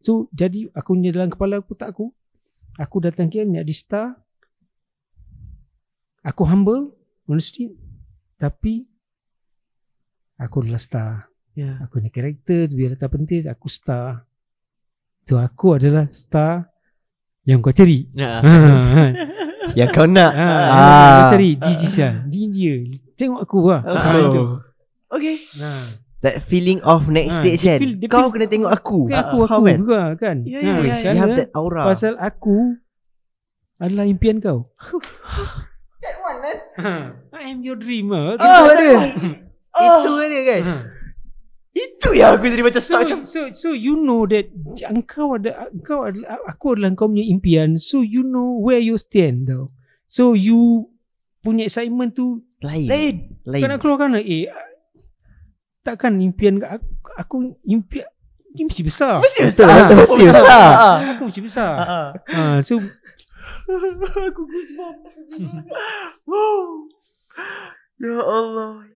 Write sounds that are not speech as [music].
Tu jadi aku ni dalam kepala aku tak aku. Aku datang ke nak dista. Aku humble, honesty tapi aku adalah star. Yeah. Aku ni karakter biar tak penting aku star. Tu aku adalah star yang kau cari. Yeah. [laughs] yang kau nak. Ha, ah. Yang ah. kau cari di dia. Di dia. Tengok aku lah. Oh. Okay. Nah. That feeling of next ha, stage kan feel, Kau kena tengok aku Kau ah, aku, aku kan? kan yeah, ya, ya, yeah, yeah, yeah, yeah. You have that aura Pasal aku Adalah impian kau [laughs] That one man [laughs] I am your dreamer oh, oh, dia. oh. Itu kan dia guys Itu yang aku jadi macam so, start macam so, so you know that Engkau ada engkau ada, Aku adalah kau punya impian So you know where you stand though. So you Punya assignment tu Lain Lain Kena keluarkan lah, Eh takkan impian aku, aku impian ini mesti besar Mesti besar Mesti besar, mesti besar. besar. Aku mesti besar ah, ah. ha, So [laughs] Aku kusma [laughs] Ya Allah